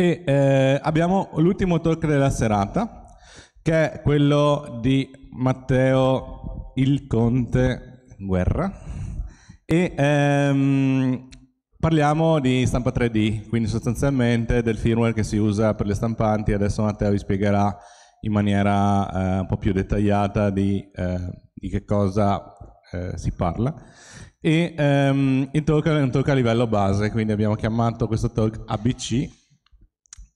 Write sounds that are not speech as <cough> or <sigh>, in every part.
E eh, abbiamo l'ultimo talk della serata, che è quello di Matteo Il Conte Guerra. E ehm, parliamo di stampa 3D, quindi sostanzialmente del firmware che si usa per le stampanti. Adesso Matteo vi spiegherà in maniera eh, un po' più dettagliata di, eh, di che cosa eh, si parla e um, il talk è un talk a livello base, quindi abbiamo chiamato questo talk ABC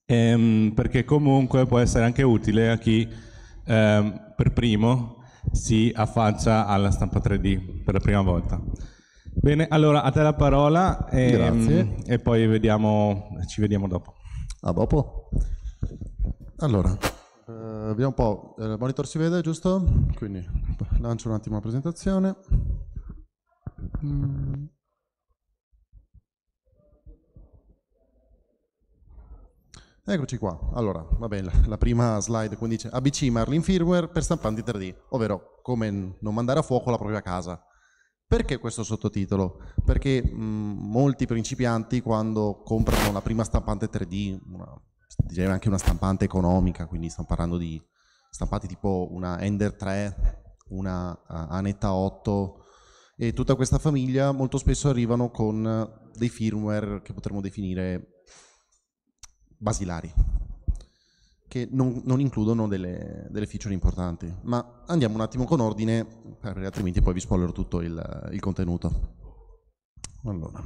ehm, perché comunque può essere anche utile a chi ehm, per primo si affaccia alla stampa 3D per la prima volta. Bene, allora a te la parola ehm, e, e poi vediamo, ci vediamo dopo. A dopo. Allora, eh, vediamo un po', eh, il monitor si vede giusto? Quindi lancio un attimo la presentazione. Mm. Eccoci qua, allora, va bene, la prima slide quindi dice ABC Marlin Firmware per stampanti 3D, ovvero come non mandare a fuoco la propria casa. Perché questo sottotitolo? Perché mh, molti principianti quando comprano la prima stampante 3D, una, direi anche una stampante economica, quindi stiamo parlando di stampanti tipo una Ender 3, una uh, eh, Aneta 8 e tutta questa famiglia, molto spesso arrivano con dei firmware che potremmo definire basilari che non, non includono delle, delle, feature importanti. Ma andiamo un attimo con ordine, altrimenti poi vi spoilerò tutto il, il contenuto. Allora.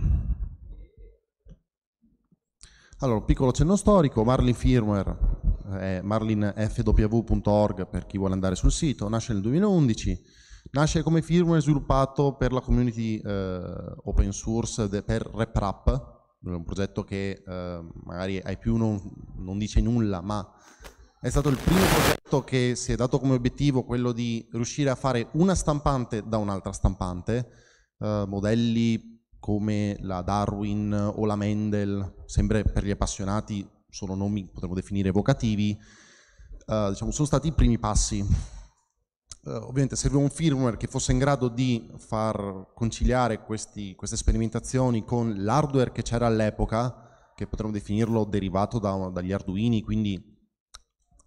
allora. piccolo cenno storico, Marlin Firmware è eh, marlinfw.org per chi vuole andare sul sito, nasce nel 2011, nasce come firmware sviluppato per la community eh, open source per RepRap, un progetto che eh, magari ai più non, non dice nulla, ma è stato il primo progetto che si è dato come obiettivo quello di riuscire a fare una stampante da un'altra stampante, eh, modelli come la Darwin o la Mendel, sempre per gli appassionati sono nomi potremmo definire evocativi, eh, diciamo, sono stati i primi passi Uh, ovviamente serviva un firmware che fosse in grado di far conciliare questi, queste sperimentazioni con l'hardware che c'era all'epoca, che potremmo definirlo derivato da, dagli Arduini, quindi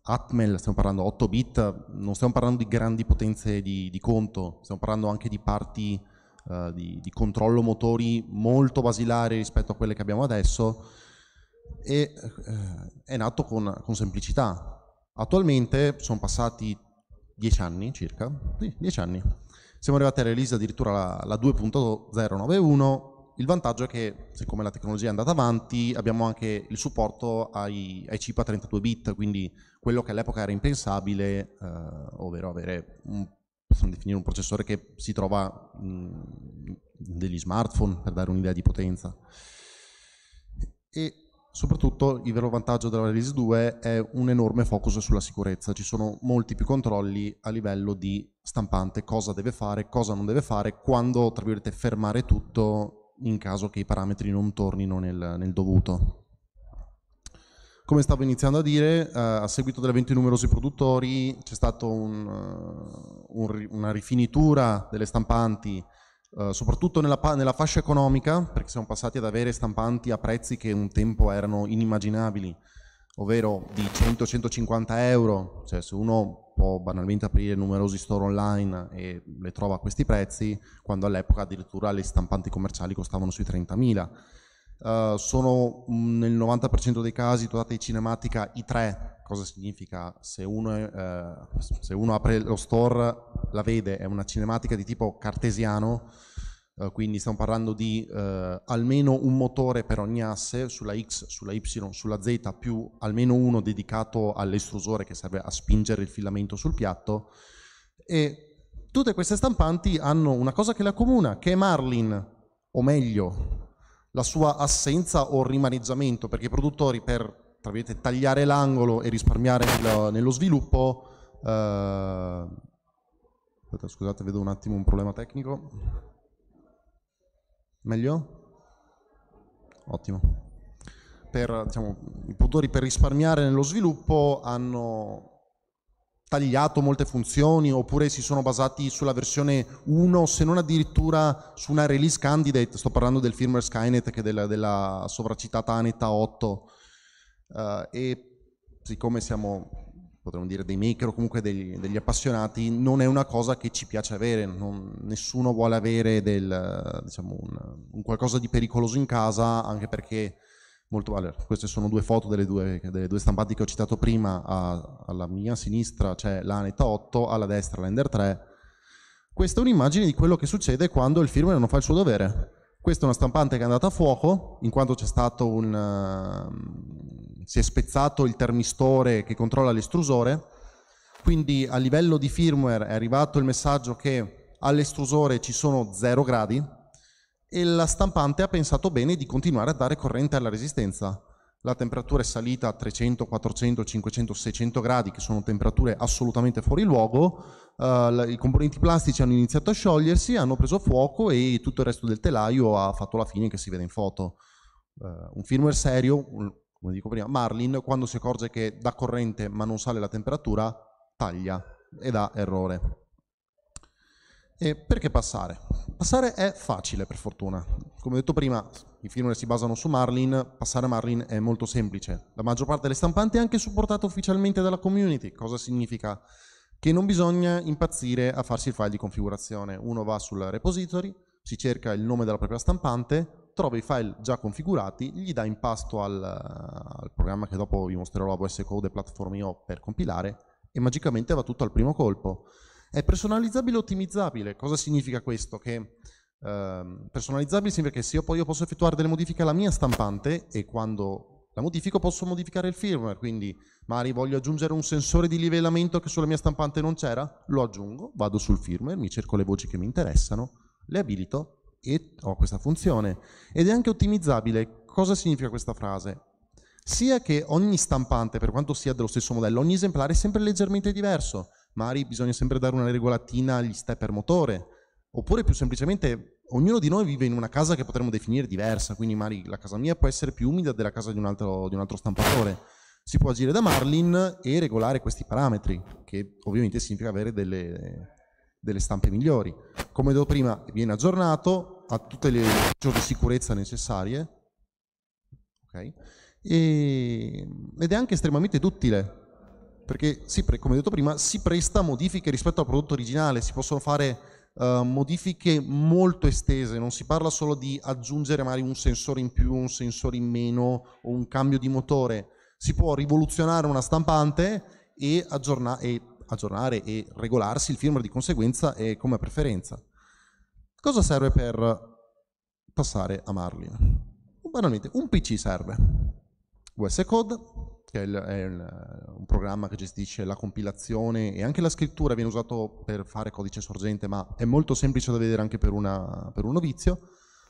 Atmel, stiamo parlando 8 bit, non stiamo parlando di grandi potenze di, di conto, stiamo parlando anche di parti uh, di, di controllo motori molto basilari rispetto a quelle che abbiamo adesso e uh, è nato con, con semplicità. Attualmente sono passati dieci anni circa, sì, dieci anni. Siamo arrivati a release addirittura la, la 2.091, il vantaggio è che, siccome la tecnologia è andata avanti, abbiamo anche il supporto ai, ai chip a 32 bit, quindi quello che all'epoca era impensabile, eh, ovvero avere un, un, processore che si trova mh, mm, negli smartphone, per dare un'idea di potenza. E Soprattutto il vero vantaggio della release 2 è un enorme focus sulla sicurezza, ci sono molti più controlli a livello di stampante, cosa deve fare, cosa non deve fare, quando tra virgolette fermare tutto in caso che i parametri non tornino nel, nel dovuto. Come stavo iniziando a dire, eh, a seguito dell'evento di numerosi produttori c'è stata un, uh, un, una rifinitura delle stampanti eh, soprattutto nella, nella, fascia economica, perché siamo passati ad avere stampanti a prezzi che un tempo erano inimmaginabili, ovvero di 100-150 euro, cioè se uno può banalmente aprire numerosi store online e le trova a questi prezzi, quando all'epoca addirittura le stampanti commerciali costavano sui 30.000. Eh, sono mm, nel 90% dei casi dotate in cinematica i tre. Cosa significa? Se uno, è, eh, se uno, apre lo store la vede, è una cinematica di tipo cartesiano, uh, quindi stiamo parlando di almeno un motore per ogni asse, sulla X, sulla Y, sulla Z, più almeno uno dedicato all'estrusore che serve a spingere il filamento sul piatto. E tutte queste stampanti hanno una cosa che la accomuna, che è Marlin, o meglio, la sua assenza o rimaneggiamento, perché i produttori per tagliare l'angolo e risparmiare nello, nello sviluppo... Eh, aspetta, scusate, vedo un attimo un problema tecnico. Meglio? Ottimo. Per, diciamo, I produttori per risparmiare nello sviluppo hanno tagliato molte funzioni oppure si sono basati sulla versione 1 se non addirittura su una release candidate sto parlando del firmware Skynet che della, della sovracitata Aneta 8 uh, eh, e siccome siamo potremmo dire dei maker o comunque degli, degli, appassionati, non è una cosa che ci piace avere, non, nessuno vuole avere del, diciamo un, un, qualcosa di pericoloso in casa, anche perché molto allora, queste sono due foto delle due, delle due stampanti che ho citato prima, a, alla mia sinistra c'è l'Aneta 8, alla destra l'Ender 3. Questa è un'immagine di quello che succede quando il firmware non fa il suo dovere. Questa è una stampante che è andata a fuoco, in quanto c'è stato un... Uh, si è spezzato il termistore che controlla l'estrusore, quindi a livello di firmware è arrivato il messaggio che all'estrusore ci sono 0 gradi, e la stampante ha pensato bene di continuare a dare corrente alla resistenza. La temperatura è salita a 300, 400, 500, 600 gradi, che sono temperature assolutamente fuori luogo. Uh, I componenti plastici hanno iniziato a sciogliersi, hanno preso fuoco e tutto il resto del telaio ha fatto la fine che si vede in foto. Uh, un firmware serio, un, come dico prima, Marlin, quando si accorge che dà corrente ma non sale la temperatura, taglia e dà errore. E perché passare? Passare è facile per fortuna. Come ho detto prima, i firmware si basano su Marlin, passare a Marlin è molto semplice. La maggior parte delle stampanti è anche supportata ufficialmente dalla community. Cosa significa? Che non bisogna impazzire a farsi il file di configurazione. Uno va sul repository, si cerca il nome della propria stampante, trova i file già configurati, gli dà in pasto al, al programma che dopo vi mostrerò la VS Code e Platform.io per compilare e magicamente va tutto al primo colpo. È personalizzabile e ottimizzabile. Cosa significa questo? Che eh, personalizzabile significa che se io poi io posso effettuare delle modifiche alla mia stampante e quando la modifico posso modificare il firmware, quindi magari voglio aggiungere un sensore di livellamento che sulla mia stampante non c'era, lo aggiungo, vado sul firmware, mi cerco le voci che mi interessano, le abilito e ho questa funzione. Ed è anche ottimizzabile. Cosa significa questa frase? Sia che ogni stampante, per quanto sia dello stesso modello, ogni esemplare è sempre leggermente diverso magari bisogna sempre dare una regolatina agli stepper motore, oppure più semplicemente ognuno di noi vive in una casa che potremmo definire diversa, quindi magari la casa mia può essere più umida della casa di un altro, di un altro stampatore. Si può agire da Marlin e regolare questi parametri, che ovviamente significa avere delle, delle stampe migliori. Come vedevo prima, viene aggiornato, ha tutte le misure di sicurezza necessarie, okay. e, ed è anche estremamente duttile, perché si, come detto prima si presta modifiche rispetto al prodotto originale, si possono fare uh, modifiche molto estese, non si parla solo di aggiungere magari un sensore in più, un sensore in meno o un cambio di motore, si può rivoluzionare una stampante e, aggiorna e aggiornare e regolarsi il firmware di conseguenza e eh, come preferenza. Cosa serve per passare a Marlin? Banalmente, un PC serve. US code, che è, il, è il, un programma che gestisce la compilazione e anche la scrittura, viene usato per fare codice sorgente, ma è molto semplice da vedere anche per, una, per un novizio.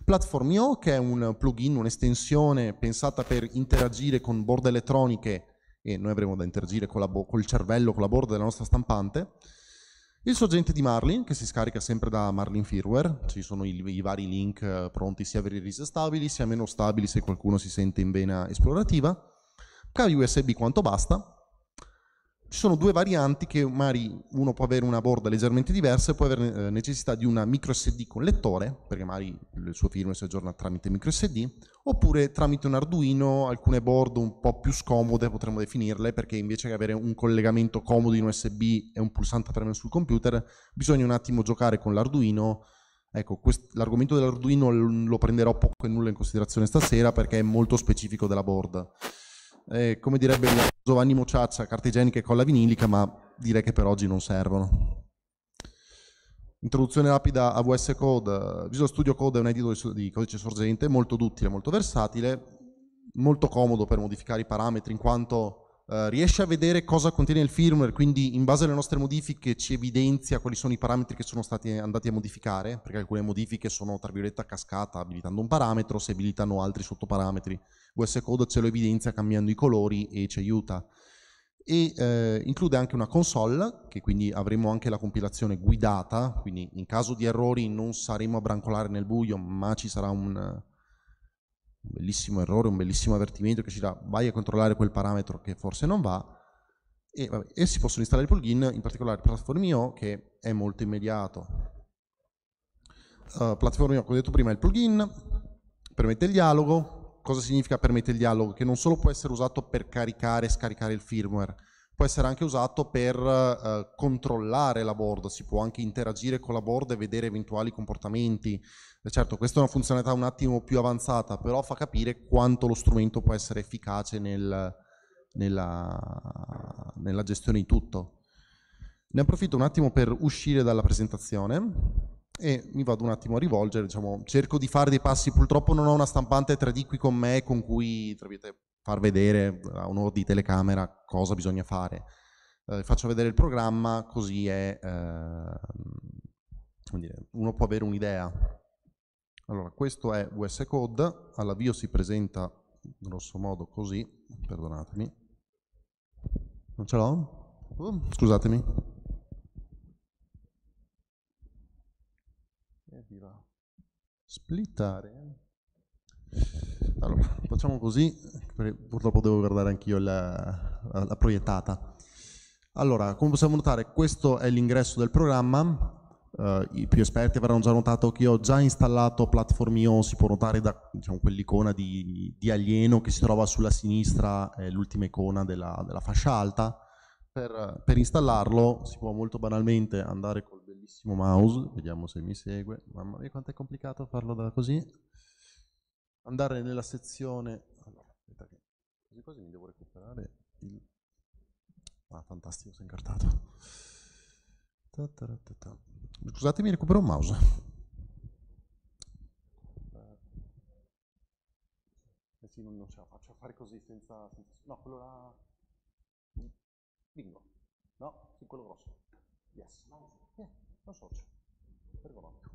Platform.io che è un plugin, un'estensione pensata per interagire con board elettroniche e noi avremo da interagire col cervello, con la board della nostra stampante. Il sorgente di Marlin, che si scarica sempre da Marlin Firmware, ci sono i, i vari link eh, pronti sia per i release stabili sia meno stabili se qualcuno si sente in vena esplorativa cavi USB quanto basta. Ci sono due varianti che magari uno può avere una borda leggermente diversa e può avere eh, necessità di una micro SD con lettore, perché magari il suo firmware si aggiorna tramite micro SD, oppure tramite un Arduino, alcune board un po' più scomode potremmo definirle, perché invece che avere un collegamento comodo in USB e un pulsante a premere sul computer, bisogna un attimo giocare con l'Arduino, Ecco, quest- l'argomento dell'Arduino lo prenderò poco e nulla in considerazione stasera perché è molto specifico della board eh, come direbbe Giovanni Mociaccia, carte igieniche e colla vinilica, ma direi che per oggi non servono. Introduzione rapida a VS Code. Visual Studio Code è un editor di codice sorgente molto duttile, molto versatile, molto comodo per modificare i parametri in quanto eh, riesce a vedere cosa contiene il firmware, quindi in base alle nostre modifiche ci evidenzia quali sono i parametri che sono stati andati a modificare, perché alcune modifiche sono tra virgolette a cascata, abilitando un parametro, se abilitano altri sottoparametri. VS Code ce lo evidenzia cambiando i colori e ci aiuta. E eh, include anche una console, che quindi avremo anche la compilazione guidata, quindi in caso di errori non saremo a brancolare nel buio, ma ci sarà un, bellissimo errore, un bellissimo avvertimento che ci dà vai a controllare quel parametro che forse non va e, vabbè, e si possono installare i plugin, in particolare Platformio che è molto immediato. Uh, eh, Platformio, come ho detto prima, è il plugin, permette il dialogo. Cosa significa permette il dialogo? Che non solo può essere usato per caricare e scaricare il firmware, può essere anche usato per eh, controllare la board, si può anche interagire con la board e vedere eventuali comportamenti. Eh, certo, questa è una funzionalità un attimo più avanzata, però fa capire quanto lo strumento può essere efficace nel, nella, nella gestione di tutto. Ne approfitto un attimo per uscire dalla presentazione e mi vado un attimo a rivolgere, diciamo, cerco di fare dei passi, purtroppo non ho una stampante 3D qui con me con cui far vedere a uno di telecamera cosa bisogna fare. Eh, faccio vedere il programma così è, eh, dire, uno può avere un'idea. Allora, questo è VS Code, all'avvio si presenta grosso modo così, perdonatemi. Non ce l'ho? Uh, scusatemi. Splittare. Allora, facciamo così, purtroppo devo guardare anch'io la, la, proiettata. Allora, come possiamo notare, questo è l'ingresso del programma. Uh, I più esperti avranno già notato che io ho già installato Platform.io, si può notare da diciamo, quell'icona di, di, alieno che si trova sulla sinistra, è l'ultima icona della, della fascia alta. Per, per, installarlo si può molto banalmente andare col bellissimo mouse, vediamo se mi segue, mamma mia quanto è complicato farlo da così, andare nella sezione Quasi quasi mi devo recuperare il... Ah, fantastico, si è incartato. Ta ta ta Scusatemi, recupero un mouse. Eh sì, non, ce la faccio a fare così senza, senza... No, quello là... Bingo. No, quello grosso. Yes. Yeah, non so. Cioè, Ergonomico.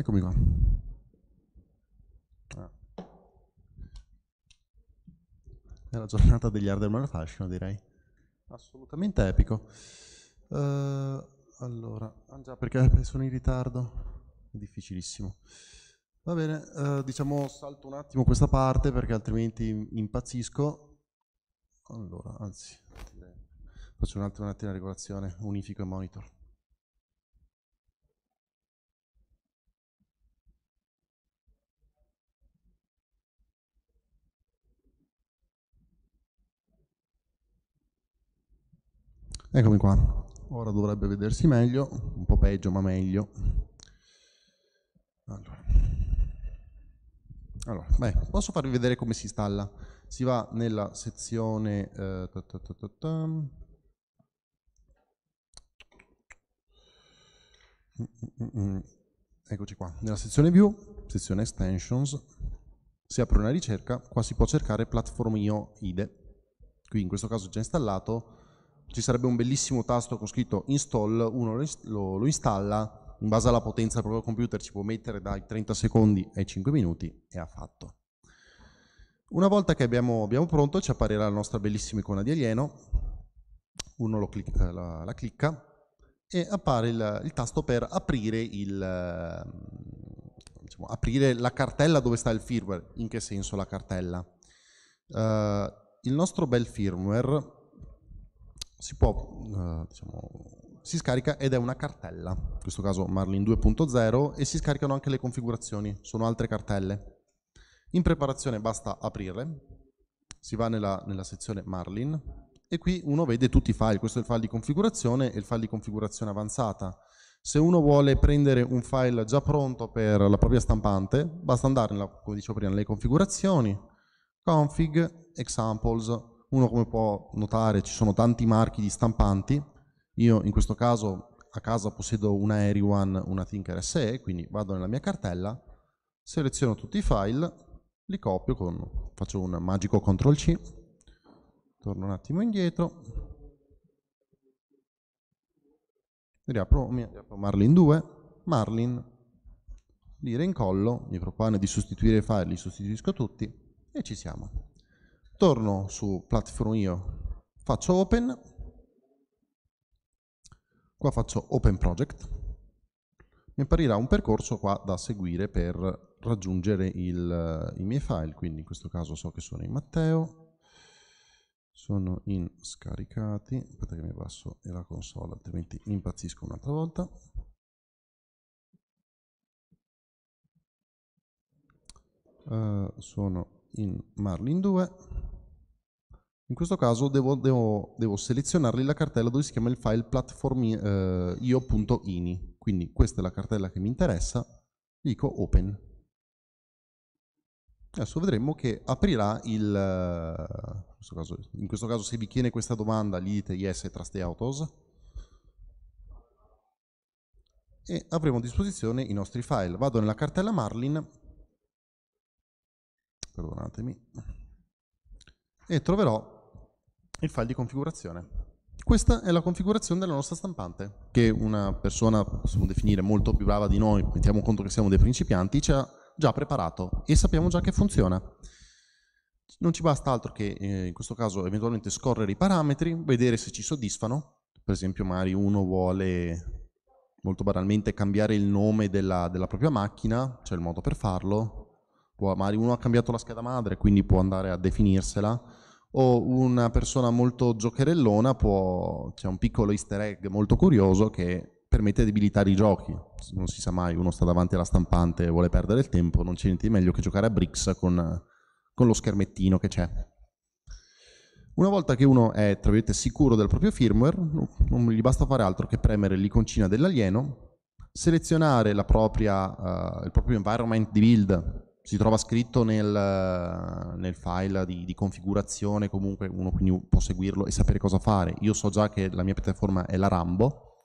Eccomi qua. Ah. È la giornata degli Hardware Fashion, direi. Assolutamente epico. Uh, allora, ah già, perché sono in ritardo? È difficilissimo. Va bene, uh, diciamo salto un attimo questa parte perché altrimenti impazzisco. Allora, anzi, faccio un attimo, un attimo una regolazione, unifico il monitor. Eccomi qua, ora dovrebbe vedersi meglio, un po' peggio ma meglio. Allora, allora beh, posso farvi vedere come si installa. Si va nella sezione... Eh, ta ta ta Eccoci qua, nella sezione View, sezione Extensions, si apre una ricerca, qua si può cercare Platformio IDE. Qui in questo caso è già installato, ci sarebbe un bellissimo tasto con scritto install, uno lo, lo, installa, in base alla potenza del proprio computer ci può mettere dai 30 secondi ai 5 minuti e ha fatto. Una volta che abbiamo, abbiamo pronto ci apparirà la nostra bellissima icona di alieno, uno clicca, eh, la, la, clicca e appare il, il tasto per aprire, il, ehm, diciamo, aprire, la cartella dove sta il firmware, in che senso la cartella. Uh, il nostro bel firmware si può, eh, diciamo, si scarica ed è una cartella, in questo caso Marlin 2.0, e si scaricano anche le configurazioni, sono altre cartelle. In preparazione basta aprirle, si va nella, nella sezione Marlin e qui uno vede tutti i file, questo è il file di configurazione e il file di configurazione avanzata. Se uno vuole prendere un file già pronto per la propria stampante, basta andare, nella, come dicevo prima, nelle configurazioni, config, examples, uno, come può notare, ci sono tanti marchi di stampanti. Io in questo caso a casa possiedo una Airy One, una Thinker SE, quindi vado nella mia cartella, seleziono tutti i file, li copio con, faccio un magico CTRL C, torno un attimo indietro, riapro, mi riapro Marlin 2, Marlin, li rincollo mi propone di sostituire i file, li sostituisco tutti e ci siamo torno su Platform IO, faccio Open, qua faccio Open Project, mi apparirà un percorso qua da seguire per raggiungere il, i miei file, quindi in questo caso so che sono in Matteo, sono in scaricati, aspetta che mi passo la console, altrimenti impazzisco un'altra volta. Uh, sono in Marlin 2. In questo caso devo, devo, devo selezionarli la cartella dove si chiama il file platform.io.ini. Eh, Quindi questa è la cartella che mi interessa, dico open. Adesso vedremo che aprirà il... Eh, in questo caso, in questo caso se vi chiede questa domanda gli dite yes e trust autos e avremo a disposizione i nostri file. Vado nella cartella Marlin perdonatemi, e troverò il file di configurazione. Questa è la configurazione della nostra stampante, che una persona, possiamo definire molto più brava di noi, mettiamo conto che siamo dei principianti, ci ha già preparato e sappiamo già che funziona. Non ci basta altro che, eh, in questo caso, eventualmente scorrere i parametri, vedere se ci soddisfano. Per esempio, magari uno vuole molto banalmente cambiare il nome della, della propria macchina, c'è il modo per farlo, può, magari uno ha cambiato la scheda madre, quindi può andare a definirsela, o una persona molto giocherellona può, c'è un piccolo easter egg molto curioso che permette di abilitare i giochi. Non si sa mai, uno sta davanti alla stampante e vuole perdere il tempo, non c'è niente di meglio che giocare a Bricks con, con lo schermettino che c'è. Una volta che uno è, tra virgolette, sicuro del proprio firmware, non gli basta fare altro che premere l'iconcina dell'alieno, selezionare propria, uh, il proprio environment di build si trova scritto nel, nel file di, di, configurazione, comunque uno quindi può seguirlo e sapere cosa fare. Io so già che la mia piattaforma è la Rambo,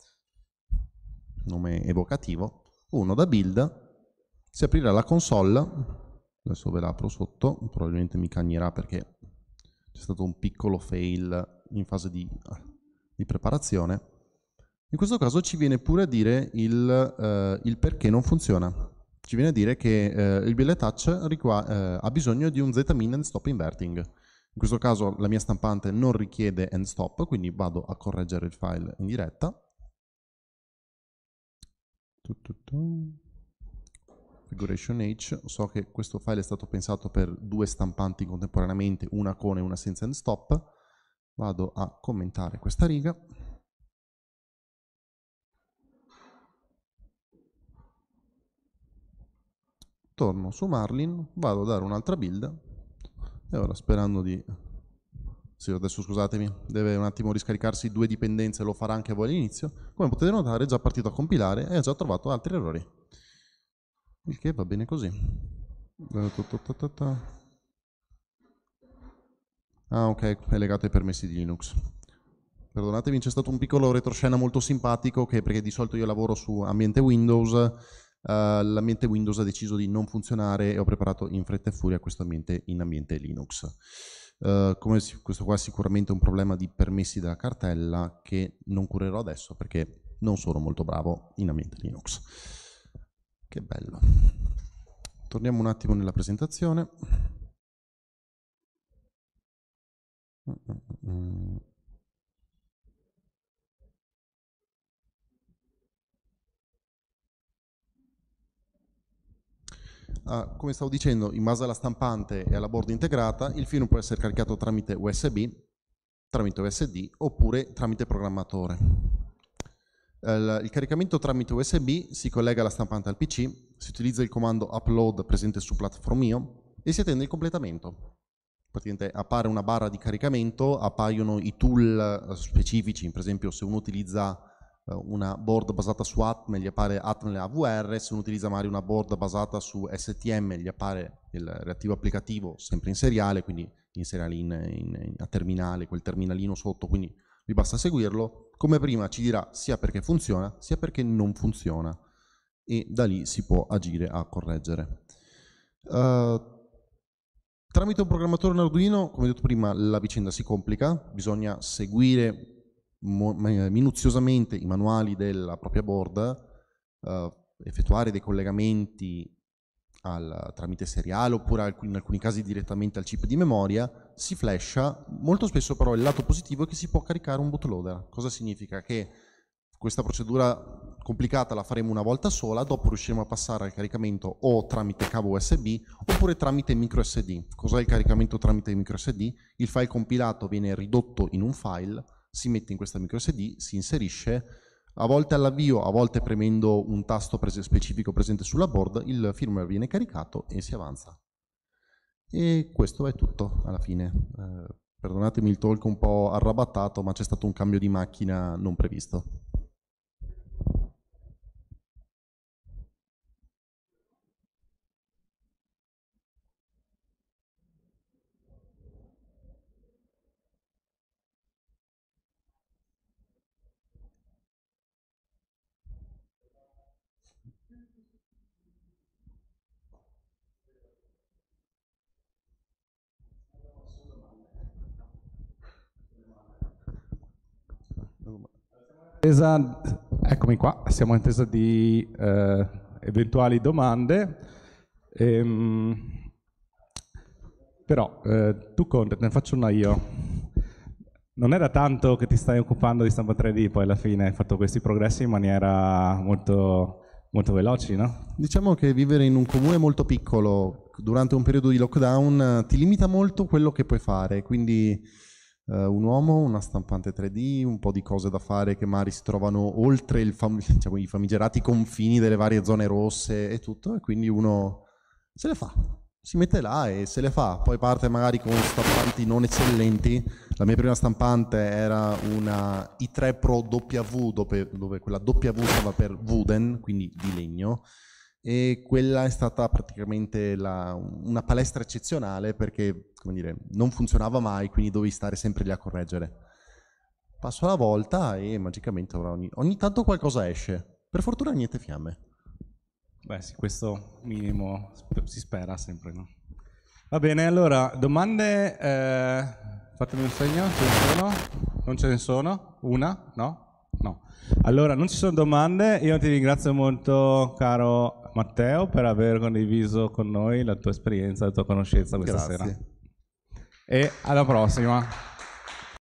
nome evocativo, uno da build, si aprirà la console, adesso ve la apro sotto, probabilmente mi cagnerà perché c'è stato un piccolo fail in fase di, di preparazione. In questo caso ci viene pure a dire il, eh, il perché non funziona ci viene a dire che eh, il billet touch eh, ha bisogno di un zmin and stop inverting. In questo caso la mia stampante non richiede end stop, quindi vado a correggere il file in diretta. Configuration H, so che questo file è stato pensato per due stampanti contemporaneamente, una con e una senza end stop. Vado a commentare questa riga. torno su Marlin, vado a dare un'altra build e ora sperando di... Sì, adesso scusatemi, deve un attimo riscaricarsi due dipendenze, lo farà anche voi all'inizio. Come potete notare è già partito a compilare e ha già trovato altri errori. Il che va bene così. Ah ok, è legato ai permessi di Linux. Perdonatemi, c'è stato un piccolo retroscena molto simpatico che perché di solito io lavoro su ambiente Windows eh, l'ambiente Windows ha deciso di non funzionare e ho preparato in fretta e furia questo ambiente in ambiente Linux. Uh, come si, questo qua è sicuramente un problema di permessi della cartella che non curerò adesso perché non sono molto bravo in ambiente Linux. Che bello. Torniamo un attimo nella presentazione. Mm-hmm. uh, come stavo dicendo, in base alla stampante e alla board integrata, il film può essere caricato tramite USB, tramite USD oppure tramite programmatore. Il, caricamento tramite USB si collega alla stampante al PC, si utilizza il comando upload presente su Platformio e si attende il completamento. Praticamente appare una barra di caricamento, appaiono i tool eh, specifici, per esempio se uno utilizza eh, una board basata su Atmel gli appare Atmel AVR, se uno utilizza magari una board basata su STM gli appare il reattivo applicativo sempre in seriale, quindi in seriale in, in, a terminale, quel terminalino sotto, quindi vi basta seguirlo. Come prima ci dirà sia perché funziona sia perché non funziona e da lì si può agire a correggere. Uh, tramite un programmatore in Arduino, come detto prima, la vicenda si complica, bisogna seguire eh, minuziosamente i manuali della propria board, eh, effettuare dei collegamenti al, tramite seriale oppure in alcuni casi direttamente al chip di memoria, si flasha. Molto spesso però il lato positivo è che si può caricare un bootloader. Cosa significa? Che questa procedura complicata la faremo una volta sola, dopo riusciremo a passare al caricamento o tramite cavo USB oppure tramite microSD. Cos'è il caricamento tramite microSD? Il file compilato viene ridotto in un file si mette in questa micro SD, si inserisce, a volte all'avvio, a volte premendo un tasto pres specifico presente sulla board, il firmware viene caricato e si avanza. E questo è tutto alla fine. Eh, perdonatemi il talk un po' arrabattato, ma c'è stato un cambio di macchina non previsto. Tesa, eccomi qua, siamo in attesa di eh, eventuali domande. Ehm, però eh, tu Conte, ne faccio una io. Non è da tanto che ti stai occupando di stampa 3D, poi alla fine hai fatto questi progressi in maniera molto, molto veloce, no? Diciamo che vivere in un comune molto piccolo durante un periodo di lockdown eh, ti limita molto quello che puoi fare, quindi Uh, un uomo, una stampante 3D, un po' di cose da fare che magari si trovano oltre fam- diciamo, <laughs> i famigerati confini delle varie zone rosse e tutto, e quindi uno se le fa, si mette là e se le fa, poi parte magari con stampanti non eccellenti. La mia prima stampante era una i3 Pro W, dove quella W stava per Wooden, quindi di legno e quella è stata praticamente la, una palestra eccezionale perché come dire, non funzionava mai, quindi dovevi stare sempre lì a correggere. Passo alla volta e magicamente ogni, ogni tanto qualcosa esce. Per fortuna niente fiamme. Beh sì, questo minimo si spera sempre, no? Va bene, allora, domande... Eh, fatemi un segno, ce ne sono? Non ce ne sono? Una? No? No. Allora, non ci sono domande, io ti ringrazio molto caro Matteo per aver condiviso con noi la tua esperienza, la tua conoscenza questa Grazie. sera. E alla prossima.